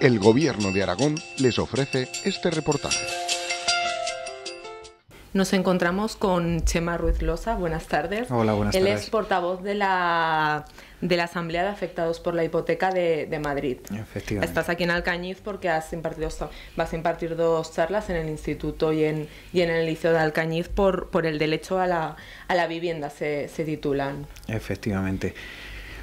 El gobierno de Aragón les ofrece este reportaje. Nos encontramos con Chema Ruiz Losa. Buenas tardes. Hola, buenas Él tardes. Él es portavoz de la, de la Asamblea de Afectados por la Hipoteca de, Madrid. Efectivamente. Estás aquí en Alcañiz porque has impartido, vas a impartir dos charlas en el Instituto y en, y en el Liceo de Alcañiz por, por el derecho a la, a la vivienda, se, se titulan. Efectivamente.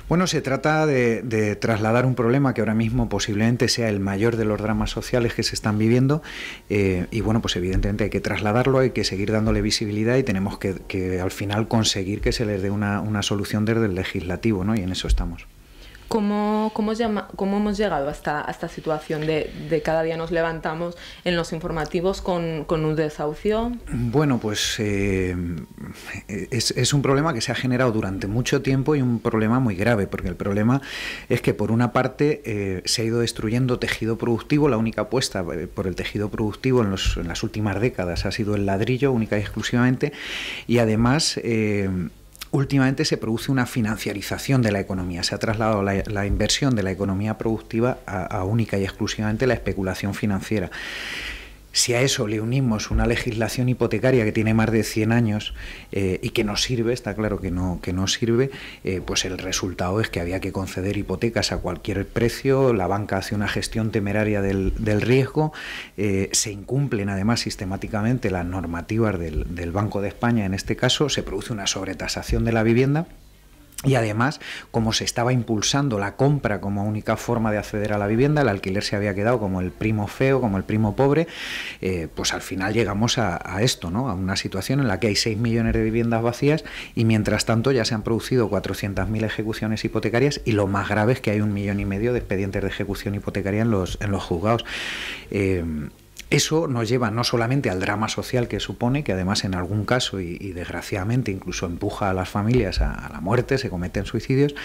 Bueno, se trata de, trasladar un problema que ahora mismo posiblemente sea el mayor de los dramas sociales que se están viviendo eh, y bueno, pues evidentemente hay que trasladarlo, hay que seguir dándole visibilidad y tenemos que, que al final conseguir que se les dé una, una solución desde el legislativo, ¿no? Y en eso estamos cómo, hemos llegado hasta esta situación de, cada día nos levantamos en los informativos con, un desahucio? Bueno, pues eh, es, un problema que se ha generado durante mucho tiempo y un problema muy grave, porque el problema es que por una parte eh, se ha ido destruyendo tejido productivo, la única apuesta eh, por el tejido productivo en, las últimas décadas ha sido el ladrillo única y exclusivamente, y además últimamente se produce una financiarización de la economía. Se ha trasladado la, inversión de la economía productiva a única y exclusivamente la especulación financiera. Si a eso le unimos una legislación hipotecaria que tiene más de 100 años eh, y que no sirve, está claro que no, que no sirve, eh, pues el resultado es que había que conceder hipotecas a cualquier precio, la banca hace una gestión temeraria del, riesgo, eh, se incumplen además sistemáticamente las normativas del, del Banco de España en este caso, se produce una sobretasación de la vivienda y además, como se estaba impulsando la compra como única forma de acceder a la vivienda, el alquiler se había quedado como el primo feo, como el primo pobre, eh, pues al final llegamos a, esto, ¿no? a una situación en la que hay 6 millones de viviendas vacías y mientras tanto ya se han producido 400.000 ejecuciones hipotecarias y lo más grave es que hay un millón y medio de expedientes de ejecución hipotecaria en los, en los juzgados. Eh, eso nos lleva no solamente al drama social que supone, que además en algún caso y, desgraciadamente incluso empuja a las familias a, la muerte, se cometen suicidios,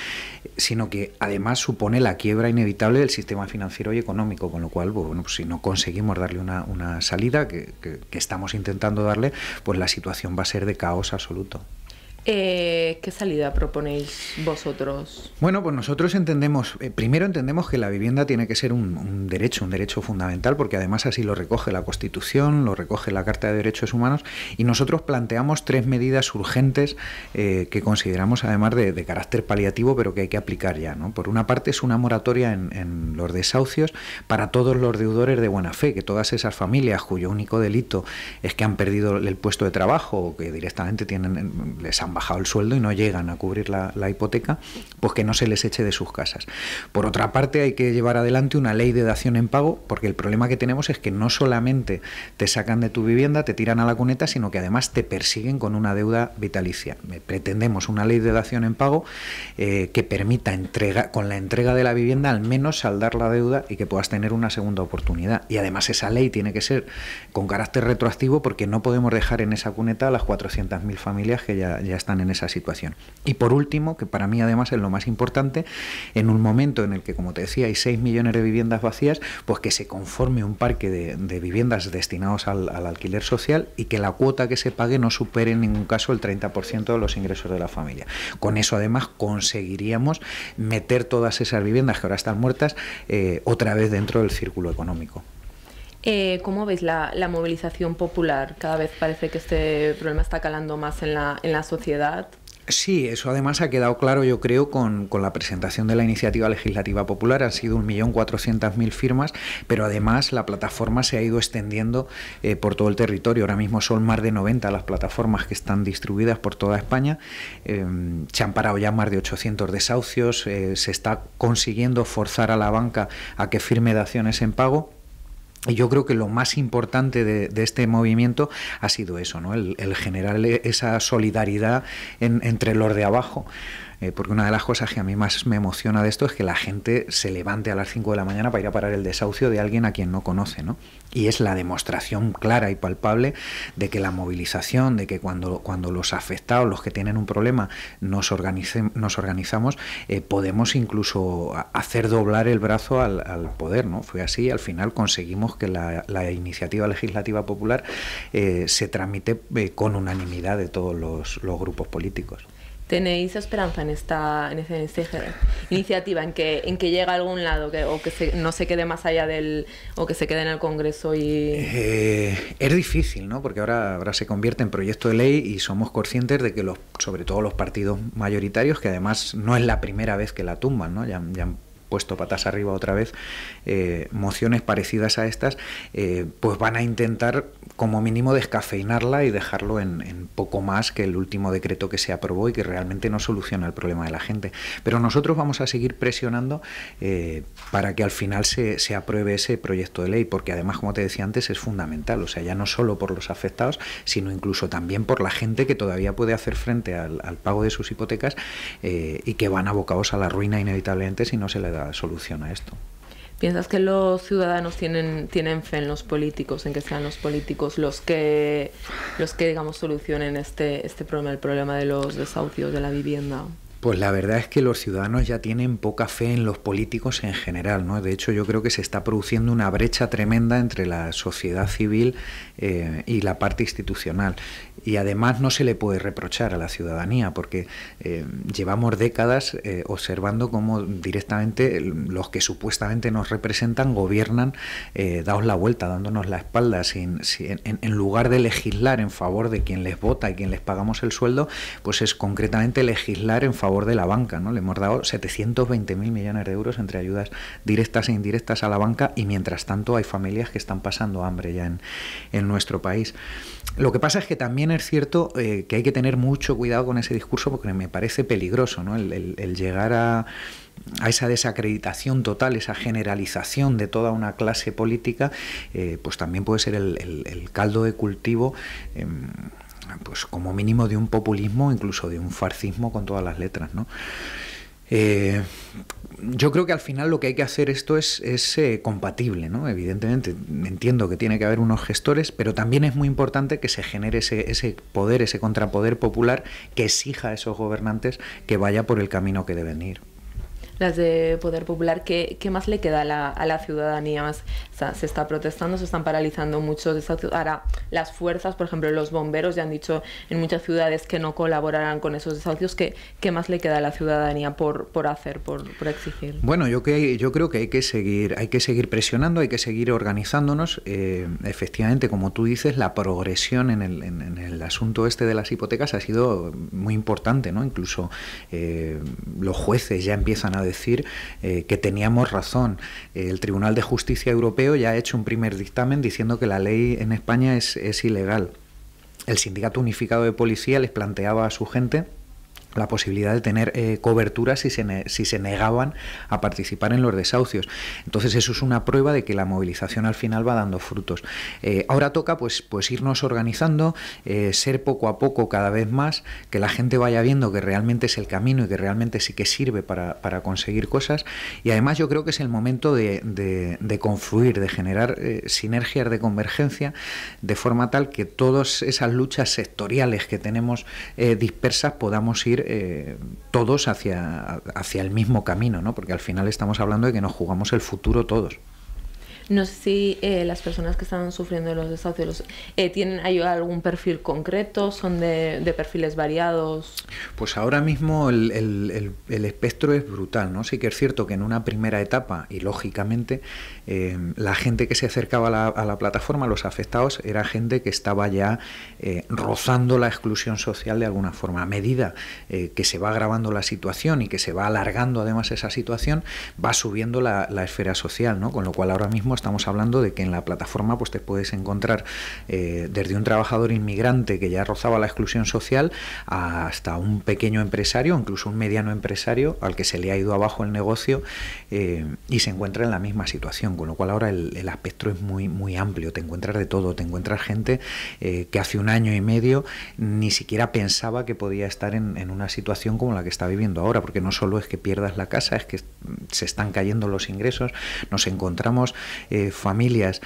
sino que además supone la quiebra inevitable del sistema financiero y económico, con lo cual, pues, bueno, pues si no conseguimos darle una, salida que, que estamos intentando darle, pues la situación va a ser de caos absoluto. Eh, ¿Qué salida proponéis vosotros? Bueno, pues nosotros entendemos, eh, primero entendemos que la vivienda tiene que ser un, derecho, un derecho fundamental, porque además así lo recoge la Constitución, lo recoge la Carta de Derechos Humanos, y nosotros planteamos tres medidas urgentes eh, que consideramos además de, carácter paliativo, pero que hay que aplicar ya. ¿no? Por una parte es una moratoria en, los desahucios para todos los deudores de buena fe, que todas esas familias cuyo único delito es que han perdido el puesto de trabajo o que directamente tienen, les han bajado el sueldo y no llegan a cubrir la, hipoteca, pues que no se les eche de sus casas. Por otra parte, hay que llevar adelante una ley de dación en pago, porque el problema que tenemos es que no solamente te sacan de tu vivienda, te tiran a la cuneta, sino que además te persiguen con una deuda vitalicia. Eh, pretendemos una ley de dación en pago eh, que permita con la entrega de la vivienda al menos saldar la deuda y que puedas tener una segunda oportunidad. Y además esa ley tiene que ser con carácter retroactivo porque no podemos dejar en esa cuneta a las 400.000 familias que ya, ya están en esa situación. Y por último, que para mí además es lo más importante, en un momento en el que, como te decía, hay 6 millones de viviendas vacías, pues que se conforme un parque de, viviendas destinados al, alquiler social y que la cuota que se pague no supere en ningún caso el 30% de los ingresos de la familia. Con eso además conseguiríamos meter todas esas viviendas que ahora están muertas eh, otra vez dentro del círculo económico. Eh, ¿Cómo veis la, movilización popular? Cada vez parece que este problema está calando más en la, en la sociedad. Sí, eso además ha quedado claro, yo creo, con, la presentación de la iniciativa legislativa popular. Han sido 1.400.000 firmas, pero además la plataforma se ha ido extendiendo eh, por todo el territorio. Ahora mismo son más de 90 las plataformas que están distribuidas por toda España. Eh, se han parado ya más de 800 desahucios. se está consiguiendo forzar a la banca a que firme de acciones en pago. Y yo creo que lo más importante de, este movimiento ha sido eso, ¿no? el, el generar e, esa solidaridad entre los de abajo. Eh, porque una de las cosas que a mí más me emociona de esto es que la gente se levante a las 5 de la mañana para ir a parar el desahucio de alguien a quien no conoce, ¿no? Y es la demostración clara y palpable de que la movilización, de que cuando, cuando los afectados, los que tienen un problema, nos, nos organizamos, eh, podemos incluso hacer doblar el brazo al, poder, ¿no? Fue así, al final conseguimos que la, iniciativa legislativa popular eh, se tramite con unanimidad de todos los grupos políticos tenéis esperanza en esta, en ese, iniciativa, en que, en que llegue a algún lado, que, o que no se quede más allá del, o que se quede en el Congreso y... Eh, es difícil, ¿no? Porque ahora, ahora se convierte en proyecto de ley y somos conscientes de que los, sobre todo los partidos mayoritarios, que además no es la primera vez que la tumban, ¿no? puesto patas arriba otra vez, eh, mociones parecidas a estas, eh, pues van a intentar como mínimo descafeinarla y dejarlo en, poco más que el último decreto que se aprobó y que realmente no soluciona el problema de la gente. Pero nosotros vamos a seguir presionando eh, para que al final se, apruebe ese proyecto de ley, porque además, como te decía antes, es fundamental, o sea, ya no solo por los afectados, sino incluso también por la gente que todavía puede hacer frente al, al pago de sus hipotecas y que van abocados a la ruina inevitablemente si no se le da soluciona esto. ¿Piensas que los ciudadanos tienen, tienen fe en los políticos, en que sean los políticos los que, los que digamos, solucionen este, este problema, el problema de los desahucios de la vivienda? Pues la verdad es que los ciudadanos ya tienen poca fe en los políticos en general, ¿no? De hecho, yo creo que se está produciendo una brecha tremenda entre la sociedad civil eh, y la parte institucional. Y además no se le puede reprochar a la ciudadanía, porque eh, llevamos décadas eh, observando cómo directamente los que supuestamente nos representan gobiernan, daos la vuelta, dándonos la espalda, sin, en, en lugar de legislar en favor de quien les vota y quien les pagamos el sueldo, pues es concretamente legislar en favor favor de la banca. ¿no? Le hemos dado 720.000 millones de euros entre ayudas directas e indirectas a la banca y mientras tanto hay familias que están pasando hambre ya en, nuestro país. Lo que pasa es que también es cierto eh, que hay que tener mucho cuidado con ese discurso porque me parece peligroso el, llegar a a esa desacreditación total, esa generalización de toda una clase política, eh, pues también puede ser el, caldo de cultivo. Em, pues como mínimo de un populismo, incluso de un farcismo con todas las letras, ¿no? Eh, yo creo que al final lo que hay que hacer esto es, es eh, compatible, ¿no? Evidentemente, entiendo que tiene que haber unos gestores, pero también es muy importante que se genere ese, ese poder, ese contrapoder popular que exija a esos gobernantes que vaya por el camino que deben ir las de Poder Popular, ¿qué, qué más le queda a la, ciudadanía? Más, se está protestando, se están paralizando muchos. Ahora, las fuerzas, por ejemplo, los bomberos ya han dicho en muchas ciudades que no colaborarán con esos desahucios. ¿Qué, qué más le queda a la ciudadanía por, por hacer, por, por exigir? Bueno, yo, que, yo creo que hay que, seguir, hay que seguir presionando, hay que seguir organizándonos. Eh, efectivamente, como tú dices, la progresión en el, en, el asunto este de las hipotecas ha sido muy importante, ¿no? Incluso eh, los jueces ya empiezan a decir eh, que teníamos razón. El Tribunal de Justicia Europeo ya ha hecho un primer dictamen diciendo que la ley en España es ilegal. El Sindicato Unificado de Policía les planteaba a su gente la posibilidad de tener eh, cobertura si se, si se negaban a participar en los desahucios. Entonces eso es una prueba de que la movilización al final va dando frutos. Eh, ahora toca pues, pues irnos organizando, eh, ser poco a poco cada vez más, que la gente vaya viendo que realmente es el camino y que realmente sí que sirve para, conseguir cosas. Y además yo creo que es el momento de confluir, de generar sinergias de convergencia, de forma tal que todas esas luchas sectoriales que tenemos dispersas podamos ir eh, todos hacia, hacia el mismo camino, ¿no? porque al final estamos hablando de que nos jugamos el futuro todos. No sé si eh, las personas que están sufriendo los desahucios eh, tienen algún perfil concreto, son de, perfiles variados. Pues ahora mismo el, espectro es brutal, ¿no? Sí que es cierto que en una primera etapa, y lógicamente, eh, la gente que se acercaba a la, plataforma, los afectados, era gente que estaba ya rozando la exclusión social de alguna forma. A medida que se va agravando la situación y que se va alargando además esa situación, va subiendo la, la esfera social, ¿no? Con lo cual ahora mismo estamos hablando de que en la plataforma pues, te puedes encontrar eh, desde un trabajador inmigrante que ya rozaba la exclusión social hasta un pequeño empresario, incluso un mediano empresario al que se le ha ido abajo el negocio eh, y se encuentra en la misma situación, con lo cual ahora el, el espectro es muy, muy amplio, te encuentras de todo, te encuentras gente eh, que hace un año y medio ni siquiera pensaba que podía estar en, en una situación como la que está viviendo ahora, porque no solo es que pierdas la casa, es que se están cayendo los ingresos, nos encontramos eh, familias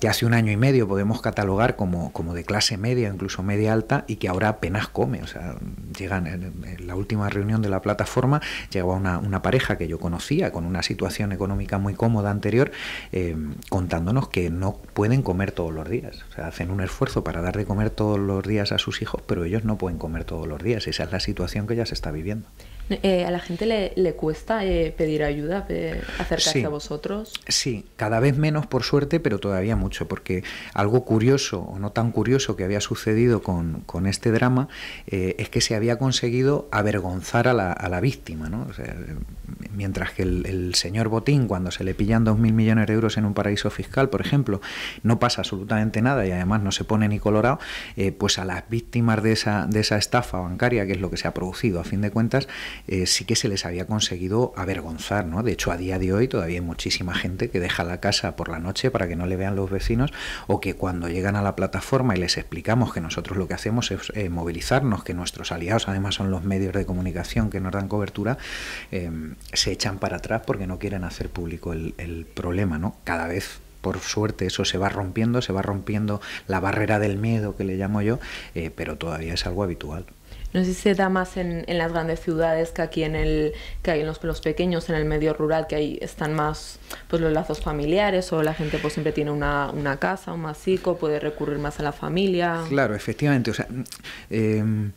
que hace un año y medio podemos catalogar como, de clase media, incluso media alta, y que ahora apenas come. O sea, llegan en, la última reunión de la plataforma, llegaba una, pareja que yo conocía, con una situación económica muy cómoda anterior, eh, contándonos que no pueden comer todos los días. O sea, hacen un esfuerzo para dar de comer todos los días a sus hijos, pero ellos no pueden comer todos los días. Esa es la situación que ya se está viviendo. Eh, ¿A la gente le, cuesta eh, pedir ayuda, acercarse a vosotros? Sí, cada vez menos por suerte, pero todavía mucho, porque algo curioso o no tan curioso que había sucedido con, este drama eh, es que se había conseguido avergonzar a la, víctima, ¿no? mientras que el, señor Botín, cuando se le pillan 2.000 millones de euros en un paraíso fiscal, por ejemplo, no pasa absolutamente nada y además no se pone ni colorado, eh, pues a las víctimas de esa, de esa estafa bancaria, que es lo que se ha producido a fin de cuentas, eh, sí que se les había conseguido avergonzar. ¿no? De hecho, a día de hoy todavía hay muchísima gente que deja la casa por la noche para que no le vean los vecinos o que cuando llegan a la plataforma y les explicamos que nosotros lo que hacemos es eh, movilizarnos, que nuestros aliados además son los medios de comunicación que nos dan cobertura, se echan para atrás porque no quieren hacer público el, el problema, ¿no? Cada vez por suerte eso se va rompiendo, se va rompiendo la barrera del miedo que le llamo yo, eh, pero todavía es algo habitual. No sé si se da más en, en las grandes ciudades que aquí en el que hay en los, pequeños, en el medio rural, que ahí están más pues los lazos familiares o la gente pues siempre tiene una, una casa, un masico, puede recurrir más a la familia. Claro, efectivamente. O sea, mm, em,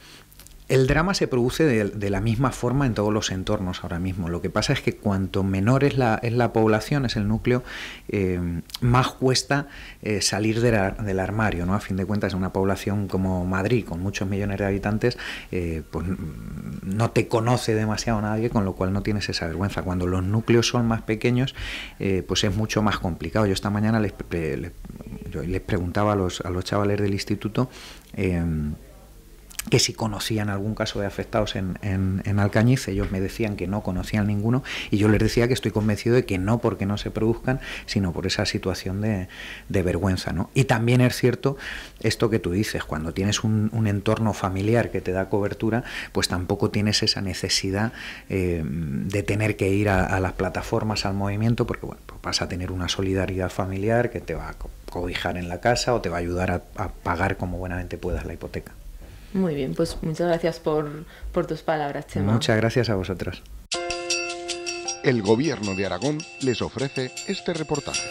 el drama se produce de, la misma forma en todos los entornos ahora mismo. Lo que pasa es que cuanto menor es la, la población, es el núcleo, eh, más cuesta eh, salir del armario. ¿no? A fin de cuentas, en una población como Madrid, con muchos millones de habitantes, eh, pues mm, no te conoce demasiado nadie, con lo cual no tienes esa vergüenza. Cuando los núcleos son más pequeños, pues es mucho más complicado. Yo esta mañana les, preguntaba a los, a los, chavales del instituto que si conocían algún caso de afectados en, en, Alcañiz, ellos me decían que no conocían ninguno y yo les decía que estoy convencido de que no porque no se produzcan, sino por esa situación de, vergüenza. ¿no? Y también es cierto esto que tú dices, cuando tienes un, entorno familiar que te da cobertura, pues tampoco tienes esa necesidad eh, de tener que ir a, las plataformas, al movimiento, porque bueno, pues vas a tener una solidaridad familiar que te va a cobijar en la casa o te va a ayudar a pagar como buenamente puedas la hipoteca. Muy bien, pues muchas gracias por, por tus palabras, Chema. Muchas gracias a vosotros. El gobierno de Aragón les ofrece este reportaje.